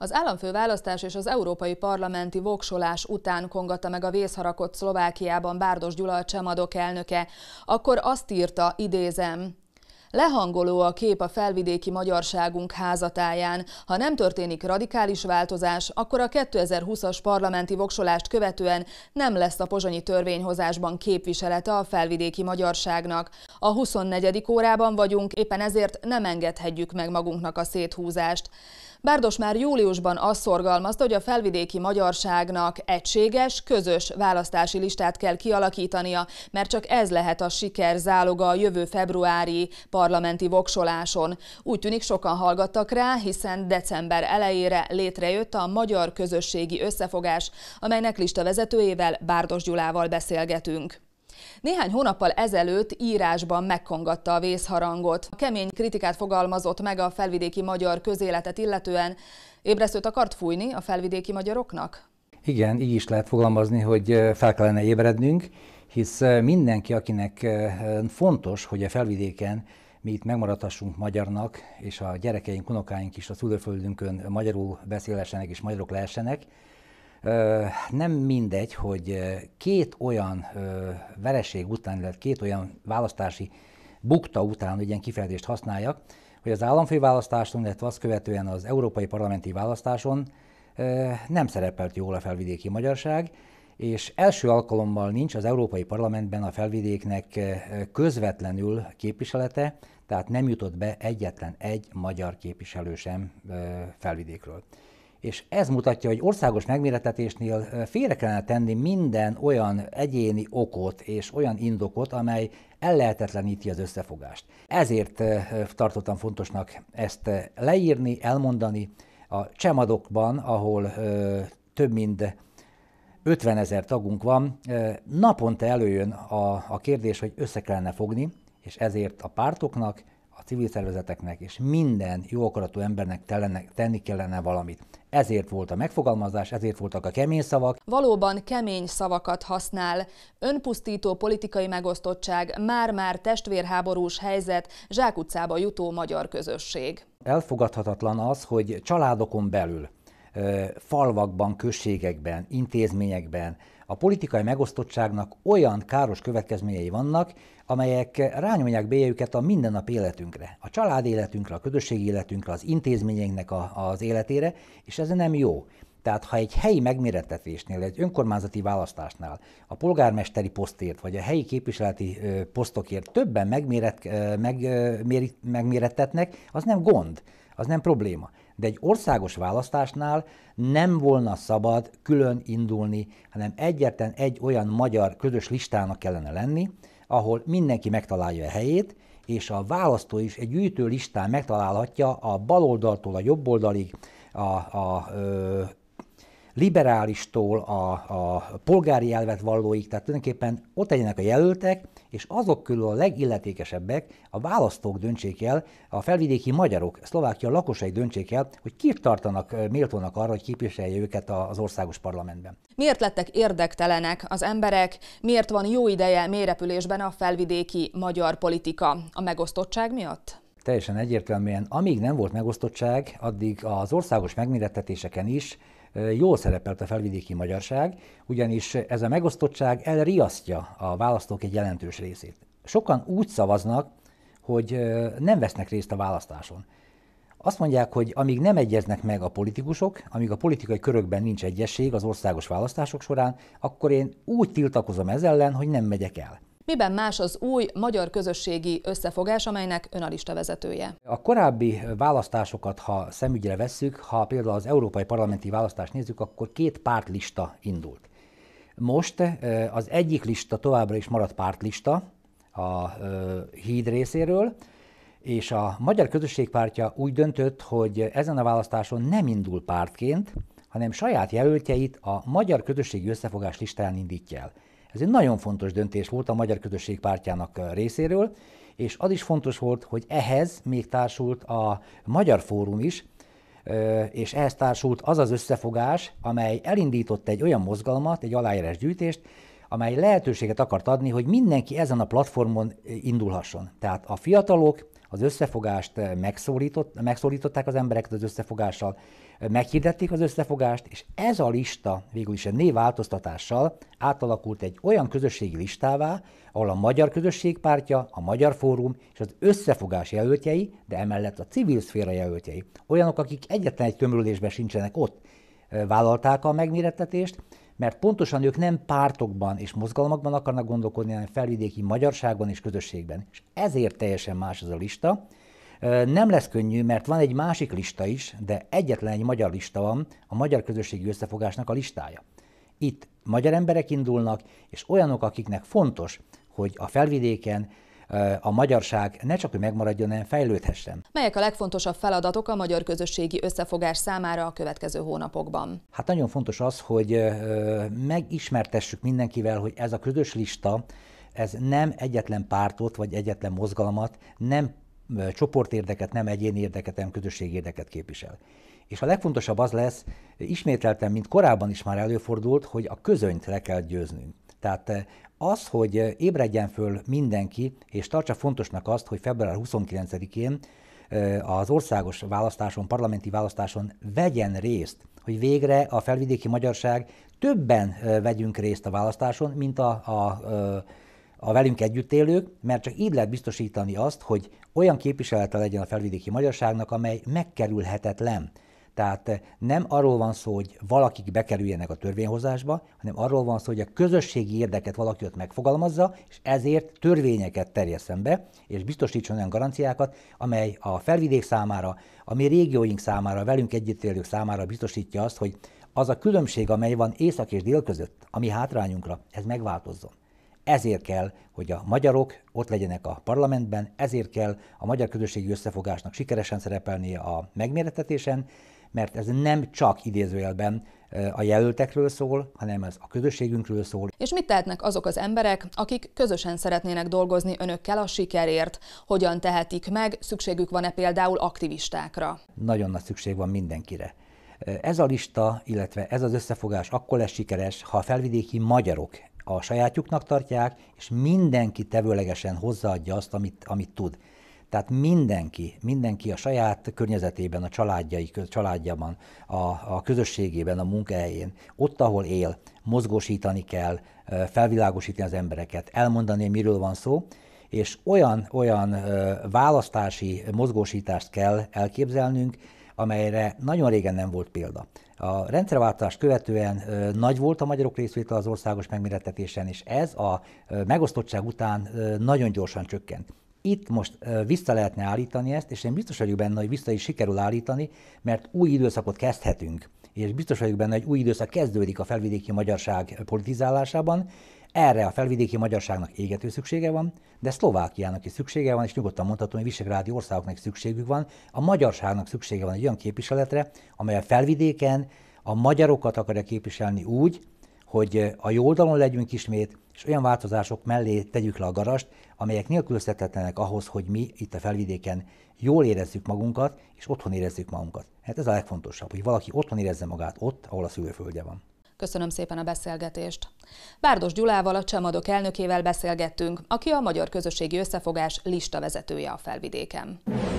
Az államfőválasztás és az európai parlamenti voksolás után kongatta meg a vészharakot Szlovákiában Bárdos Gyula a Csemadok elnöke. Akkor azt írta, idézem, Lehangoló a kép a felvidéki magyarságunk házatáján. Ha nem történik radikális változás, akkor a 2020-as parlamenti voksolást követően nem lesz a pozsonyi törvényhozásban képviselete a felvidéki magyarságnak. A 24. órában vagyunk, éppen ezért nem engedhetjük meg magunknak a széthúzást. Bárdos már júliusban azt szorgalmazta, hogy a felvidéki magyarságnak egységes, közös választási listát kell kialakítania, mert csak ez lehet a siker záloga a jövő februári parlamenti voksoláson. Úgy tűnik sokan hallgattak rá, hiszen december elejére létrejött a Magyar Közösségi Összefogás, amelynek lista vezetőjével Bárdos Gyulával beszélgetünk. Néhány hónappal ezelőtt írásban megkongatta a vészharangot. Kemény kritikát fogalmazott meg a felvidéki magyar közéletet illetően. Ébresztőt akart fújni a felvidéki magyaroknak? Igen, így is lehet fogalmazni, hogy fel kellene ébrednünk, hisz mindenki, akinek fontos, hogy a felvidéken mi itt megmaradhassunk magyarnak, és a gyerekeink, unokáink is a szülőföldünkön magyarul beszélhessenek és magyarok lehessenek, nem mindegy, hogy két olyan vereség után, illetve két olyan választási bukta után, hogy ilyen kifejezést használjak, hogy az államfői választáson, illetve azt követően az európai parlamenti választáson nem szerepelt jól a felvidéki magyarság, és első alkalommal nincs az Európai Parlamentben a felvidéknek közvetlenül képviselete, tehát nem jutott be egyetlen egy magyar képviselő sem felvidékről. És ez mutatja, hogy országos megméretetésnél félre kellene tenni minden olyan egyéni okot és olyan indokot, amely ellehetetleníti az összefogást. Ezért tartottam fontosnak ezt leírni, elmondani. A csemadokban, ahol több mint 50 ezer tagunk van, naponta előjön a, a kérdés, hogy össze kellene fogni, és ezért a pártoknak, a civil szervezeteknek és minden jóakaratú embernek tenni kellene valamit. Ezért volt a megfogalmazás, ezért voltak a kemény szavak. Valóban kemény szavakat használ. Önpusztító politikai megosztottság, már-már testvérháborús helyzet, zsákutcába jutó magyar közösség. Elfogadhatatlan az, hogy családokon belül, falvakban, községekben, intézményekben, a politikai megosztottságnak olyan káros következményei vannak, amelyek rányomják bélyeüket a mindennapi életünkre, a család életünkre, a közösségi életünkre, az intézményeinknek a, az életére, és ez nem jó. Tehát ha egy helyi megméretetésnél, egy önkormányzati választásnál a polgármesteri posztért vagy a helyi képviseleti posztokért többen megméret, meg, mérit, megmérettetnek, az nem gond, az nem probléma. De egy országos választásnál nem volna szabad külön indulni, hanem egyetlen egy olyan magyar közös listának kellene lenni, ahol mindenki megtalálja a helyét, és a választó is egy gyűjtő listán megtalálhatja a baloldaltól a jobboldalig a, a ö, liberálistól a, a polgári elvet vallóig, tehát tulajdonképpen ott legyenek a jelöltek, és azok körül a legilletékesebbek a választók döntsék el, a felvidéki magyarok, Szlovákia lakosai döntsék el, hogy kit tartanak méltónak arra, hogy képviselje őket az országos parlamentben. Miért lettek érdektelenek az emberek, miért van jó ideje mérepülésben a felvidéki magyar politika? A megosztottság miatt? teljesen egyértelműen, amíg nem volt megosztottság, addig az országos megmérettetéseken is jól szerepelt a felvidéki magyarság, ugyanis ez a megosztottság elriasztja a választók egy jelentős részét. Sokan úgy szavaznak, hogy nem vesznek részt a választáson. Azt mondják, hogy amíg nem egyeznek meg a politikusok, amíg a politikai körökben nincs egyesség az országos választások során, akkor én úgy tiltakozom ez ellen, hogy nem megyek el. Miben más az új magyar közösségi összefogás, amelynek ön a lista vezetője? A korábbi választásokat, ha szemügyre vesszük, ha például az európai parlamenti választást nézzük, akkor két pártlista indult. Most eh, az egyik lista továbbra is maradt pártlista a eh, híd részéről, és a Magyar Közösségpártja úgy döntött, hogy ezen a választáson nem indul pártként, hanem saját jelöltjeit a Magyar Közösségi Összefogás listáján indítja el. Ez egy nagyon fontos döntés volt a Magyar Közösség pártjának részéről, és az is fontos volt, hogy ehhez még társult a Magyar Fórum is, és ehhez társult az az összefogás, amely elindított egy olyan mozgalmat, egy aláírás gyűjtést, amely lehetőséget akart adni, hogy mindenki ezen a platformon indulhasson. Tehát a fiatalok, az összefogást eh, megszólított, megszólították az embereket az összefogással, eh, meghirdették az összefogást, és ez a lista végül is a névváltoztatással átalakult egy olyan közösségi listává, ahol a Magyar Közösség Pártja, a Magyar Fórum és az összefogás jelöltjei, de emellett a civil szféra jelöltjei, olyanok, akik egyetlen egy tömörülésben sincsenek ott, eh, vállalták a megmérettetést, mert pontosan ők nem pártokban és mozgalmakban akarnak gondolkodni, hanem felvidéki magyarságban és közösségben. És ezért teljesen más ez a lista. Nem lesz könnyű, mert van egy másik lista is, de egyetlen egy magyar lista van, a Magyar Közösségi Összefogásnak a listája. Itt magyar emberek indulnak, és olyanok, akiknek fontos, hogy a felvidéken a magyarság ne csak hogy megmaradjon, hanem fejlődhessen. Melyek a legfontosabb feladatok a magyar közösségi összefogás számára a következő hónapokban? Hát nagyon fontos az, hogy megismertessük mindenkivel, hogy ez a közös lista, ez nem egyetlen pártot vagy egyetlen mozgalmat, nem csoportérdeket, nem egyéni érdeket, nem közösségi érdeket képvisel. És a legfontosabb az lesz, ismételten, mint korábban is már előfordult, hogy a közönyt le kell győznünk. Tehát eh, az, hogy eh, ébredjen föl mindenki, és tartsa fontosnak azt, hogy február 29-én eh, az országos választáson, parlamenti választáson vegyen részt, hogy végre a felvidéki magyarság többen vegyünk részt a választáson, mint a, a, a velünk együtt élők, mert csak így lehet biztosítani azt, hogy olyan képviselete legyen a felvidéki magyarságnak, amely megkerülhetetlen. Tehát eh, nem arról van szó, hogy valakik bekerüljenek a törvényhozásba, hanem arról van szó, hogy a közösségi érdeket valaki ott megfogalmazza, és ezért törvényeket terjeszem be, és biztosítson olyan garanciákat, amely a felvidék számára, a mi régióink számára, velünk együtt élők számára biztosítja azt, hogy az a különbség, amely van észak és dél között, ami hátrányunkra, ez megváltozzon. Ezért kell, hogy a magyarok ott legyenek a parlamentben, ezért kell a magyar közösségi összefogásnak sikeresen szerepelnie a megméretetésen, mert ez nem csak idézőjelben a jelöltekről szól, hanem ez a közösségünkről szól. És mit tehetnek azok az emberek, akik közösen szeretnének dolgozni önökkel a sikerért? Hogyan tehetik meg, szükségük van-e például aktivistákra? Nagyon nagy szükség van mindenkire. Ez a lista, illetve ez az összefogás akkor lesz sikeres, ha a felvidéki magyarok a sajátjuknak tartják, és mindenki tevőlegesen hozzáadja azt, amit, amit tud. Tehát mindenki, mindenki a saját környezetében, a családjai, családjában, a, a közösségében, a munkahelyén, ott, ahol él, mozgósítani kell, felvilágosítani az embereket, elmondani, miről van szó, és olyan, olyan választási mozgósítást kell elképzelnünk, amelyre nagyon régen nem volt példa. A rendszerváltást követően nagy volt a magyarok részvétel az országos megmérettetésen, és ez a megosztottság után nagyon gyorsan csökkent itt most vissza lehetne állítani ezt, és én biztos vagyok benne, hogy vissza is sikerül állítani, mert új időszakot kezdhetünk, és biztos vagyok benne, hogy új időszak kezdődik a felvidéki magyarság politizálásában, erre a felvidéki magyarságnak égető szüksége van, de Szlovákiának is szüksége van, és nyugodtan mondhatom, hogy visegrádi országoknak is szükségük van. A magyarságnak szüksége van egy olyan képviseletre, amely a felvidéken a magyarokat akarja képviselni úgy, hogy eh, a jó oldalon legyünk ismét, és olyan változások mellé tegyük le a garast, amelyek nélkülözhetetlenek ahhoz, hogy mi itt a felvidéken jól érezzük magunkat, és otthon érezzük magunkat. Hát ez a legfontosabb, hogy valaki otthon érezze magát ott, ahol a szülőföldje van. Köszönöm szépen a beszélgetést. Bárdos Gyulával, a Csemadok elnökével beszélgettünk, aki a Magyar Közösségi Összefogás vezetője a felvidéken.